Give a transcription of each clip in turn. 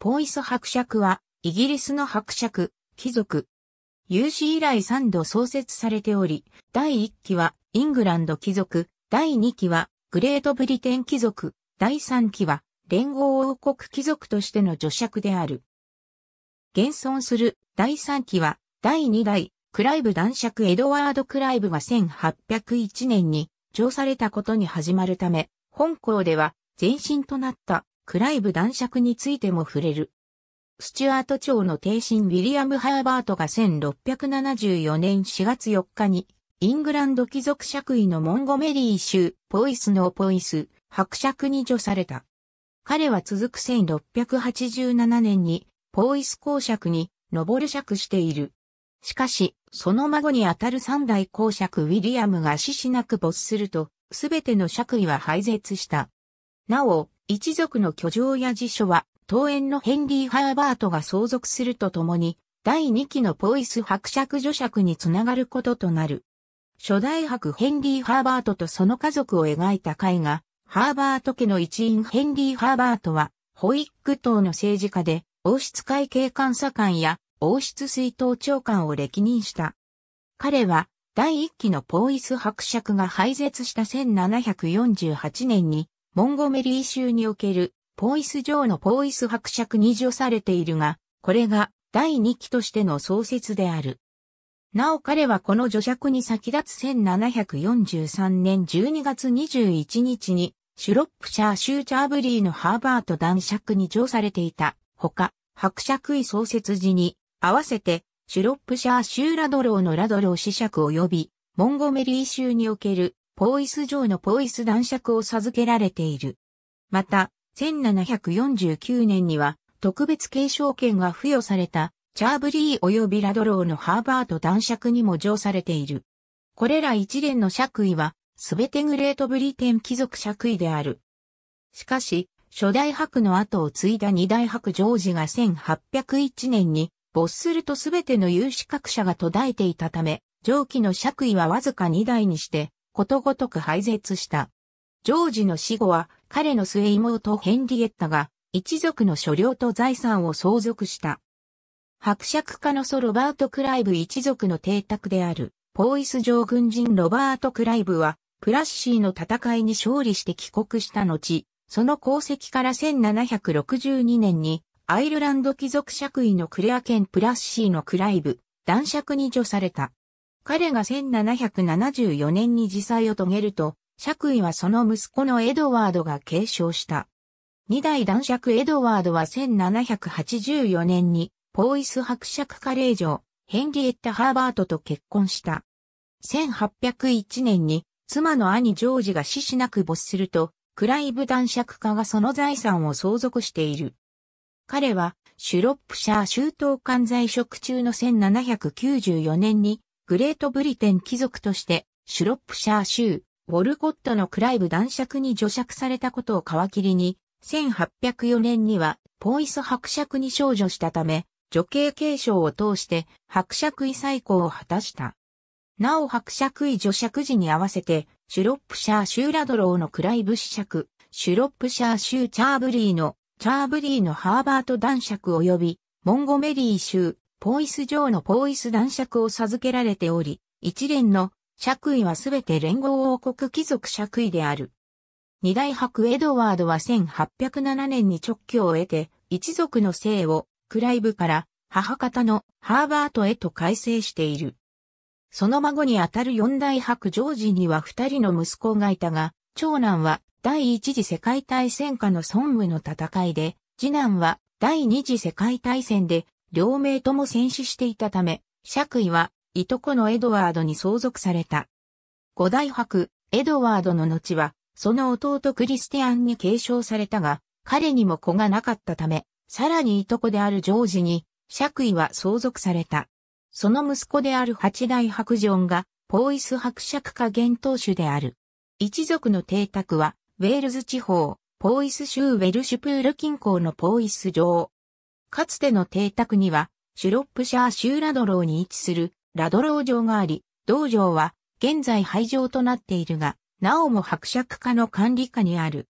ポイス伯爵は、イギリスの伯爵、貴族。有史以来3度創設されており、第1期はイングランド貴族、第2期はグレートブリテン貴族、第3期は連合王国貴族としての女爵である。現存する第3期は第2代クライブ男爵エドワード・クライブが1801年に調されたことに始まるため、本校では前身となったクライブ男爵についても触れる。スチュアート朝の帝臣ウィリアム・ハーバートが1674年4月4日に、イングランド貴族爵位のモンゴメリー州、ポイスのポイス、伯爵に除された。彼は続く1687年に、ポイス公爵に、上る爵している。しかし、その孫にあたる三代公爵ウィリアムが死しなく没すると、すべての爵位は廃絶した。なお、一族の居城や辞書は、桃園のヘンリー・ハーバートが相続するとともに、第2期のポイス伯爵女爵につながることとなる。初代伯ヘンリー・ハーバートとその家族を描いた絵画、ハーバート家の一員ヘンリー・ハーバートは、ホイック島の政治家で、王室会計監査官や王室水筒長官を歴任した。彼は、第1期のポイス伯爵が廃絶した1748年に、モンゴメリー州におけるポーイス城のポーイス伯爵に除されているが、これが第2期としての創設である。なお彼はこの除爵に先立つ1743年12月21日に、シュロップシャー州チャーブリーのハーバート男爵に除されていた。ほか、伯爵位創設時に、合わせて、シュロップシャー州ラドローのラドロー子爵及び、モンゴメリー州におけるポイス城のポイス男爵を授けられている。また、1749年には特別継承権が付与されたチャーブリー及びラドローのハーバート男爵にも上されている。これら一連の爵位は、すべてグレートブリテン貴族爵位である。しかし、初代白の後を継いだ二代白ジョージが1801年に没するとすべての有資格者が途絶えていたため、上記の爵位はわずか二代にしてことごとく廃絶した。ジョージの死後は彼の末妹ヘンリエッタが一族の所領と財産を相続した。伯爵家のソロバート・クライブ一族の邸宅であるポーイス上軍人ロバート・クライブはプラッシーの戦いに勝利して帰国した後、その功績から1762年にアイルランド貴族爵位のクレア県プラッシーのクライブ、男爵に除された。彼が1774年に自災を遂げると、爵位はその息子のエドワードが継承した。二代男爵エドワードは1784年に、ポーイス伯爵カレー嬢、ヘンリエッタ・ハーバートと結婚した。1801年に、妻の兄ジョージが死しなく没すると、クライブ男爵家がその財産を相続している。彼は、シュロップシャー州東管在職中の1794年に、グレートブリテン貴族として、シュロップシャー州、ウォルコットのクライブ男爵に除爵されたことを皮切りに、1804年には、ポイス伯爵に少女したため、女系継承を通して伯爵位再興を果たした。なお伯爵位除爵時に合わせて、シュロップシャー州ラドローのクライブ子爵、シュロップシャー州チャーブリーの、チャーブリーのハーバート男爵及び、モンゴメリー州、ポイス上のポイス男爵を授けられており、一連の爵位はすべて連合王国貴族爵位である。二大伯エドワードは1807年に直居を得て、一族の姓をクライブから母方のハーバートへと改正している。その孫にあたる四大伯ジョージには二人の息子がいたが、長男は第一次世界大戦下の孫武の戦いで、次男は第二次世界大戦で両名とも戦死していたため、爵位はいとこのエドワードに相続された。五大伯、エドワードの後は、その弟クリスティアンに継承されたが、彼にも子がなかったため、さらにいとこであるジョージに、爵位は相続された。その息子である八大伯ジョンが、ポーイス伯爵家元当主である。一族の邸宅は、ウェールズ地方、ポーイス州ウェルシュプール近郊のポーイス城。かつての邸宅には、シュロップシャー州ラドローに位置するラドロー城があり、道場は現在廃城となっているが、なおも伯爵家の管理下にある。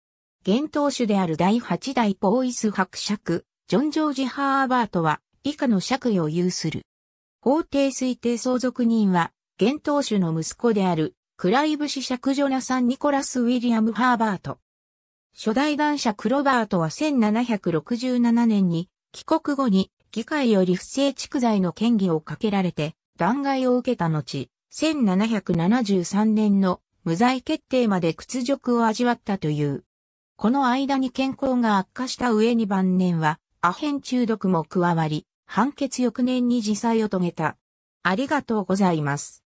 現当主である第8代ポーイス伯爵、ジョン・ジョージ・ハーバートは以下の爵位を有する。法廷推定相続人は、現当主の息子である、クライブ氏爵ジョナサン・ニコラス・ウィリアム・ハーバート。初代男爵ロバートは1767年に帰国後に議会より不正蓄財の嫌疑をかけられて弾劾を受けた後、1773年の無罪決定まで屈辱を味わったという。この間に健康が悪化した上に晩年はアヘン中毒も加わり、判決翌年に自裁を遂げた。ありがとうございます。